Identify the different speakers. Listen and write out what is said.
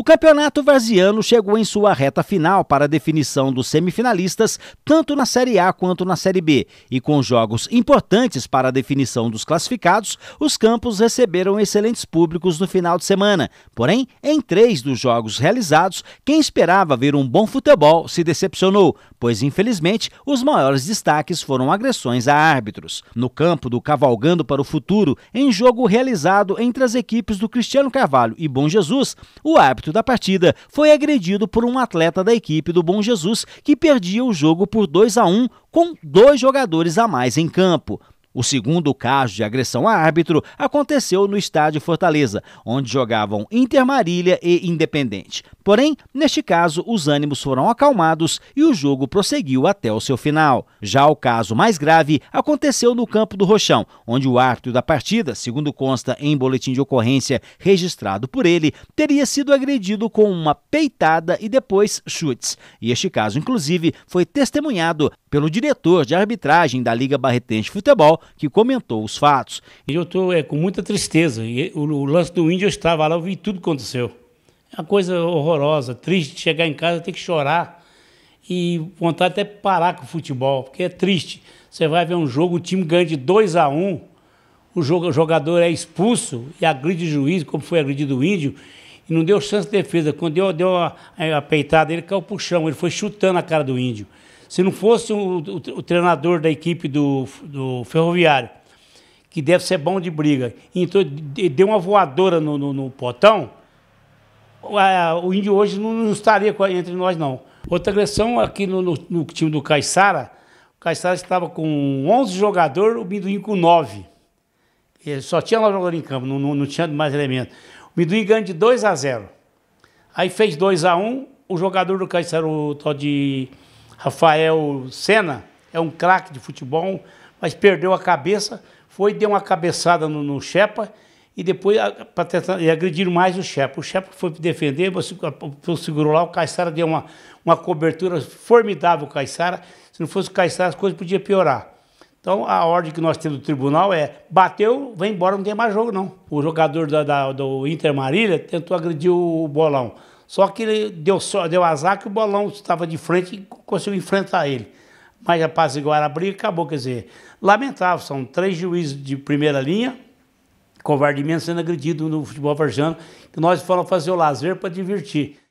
Speaker 1: O campeonato varziano chegou em sua reta final para a definição dos semifinalistas, tanto na Série A quanto na Série B. E com jogos importantes para a definição dos classificados, os campos receberam excelentes públicos no final de semana. Porém, em três dos jogos realizados, quem esperava ver um bom futebol se decepcionou, pois infelizmente os maiores destaques foram agressões a árbitros. No campo do Cavalgando para o Futuro, em jogo realizado entre as equipes do Cristiano Carvalho e Bom Jesus, o árbitro da partida foi agredido por um atleta da equipe do Bom Jesus que perdia o jogo por 2 a 1 com dois jogadores a mais em campo. O segundo caso de agressão a árbitro aconteceu no estádio Fortaleza, onde jogavam Inter Marília e Independente. Porém, neste caso, os ânimos foram acalmados e o jogo prosseguiu até o seu final. Já o caso mais grave aconteceu no campo do Rochão, onde o árbitro da partida, segundo consta em boletim de ocorrência registrado por ele, teria sido agredido com uma peitada e depois chutes. E este caso, inclusive, foi testemunhado pelo diretor de arbitragem da Liga Barretense de Futebol, que comentou os fatos.
Speaker 2: Eu estou é, com muita tristeza. O, o, lance do índio, eu estava lá, eu vi tudo que aconteceu. É uma coisa horrorosa, triste chegar em casa ter que chorar e vontade até parar com o futebol, porque é triste. Você vai ver um jogo, o time ganha de 2 a 1 um, o jogador é expulso e agride o juiz, como foi agredido o índio, e não deu chance de defesa. Quando deu, deu a, é, a peitada, ele caiu para o chão, ele foi chutando a cara do índio. Se não fosse o, o, o treinador da equipe do, do, Ferroviário, que deve ser bom de briga, entrou, deu uma voadora no, no, no potão, a, o Índio hoje não, não, estaria entre nós, não. Outra agressão aqui no, no, no time do Caixara, o Caixara estava com 11 jogadores, o Minduim com 9. Ele só tinha lá jogador em campo, não, não, não tinha mais elementos. O Minduim ganha de 2 a 0. Aí fez 2 a 1, o jogador do Caixara, o tal de Rafael Senna é um craque de futebol, mas perdeu a cabeça, foi deu uma cabeçada no, no Shepa e depois para tentar e agrediram mais o Shepa. O Shepa foi defender, segurou lá, o Caissara deu uma, uma cobertura formidável o Caissara. Se não fosse o Caissara, as coisas podiam piorar. Então a ordem que nós temos do tribunal é bateu, vai embora, não tem mais jogo não. O jogador da, da, do Inter Marília tentou agredir o bolão. Só que ele deu, deu azar que o bolão estava de frente e conseguiu enfrentar ele. Mas apaziguaram a briga e acabou. Quer dizer, lamentável, são três juízes de primeira linha, covardemente sendo agredido no futebol varjano, que nós foram fazer o lazer para divertir.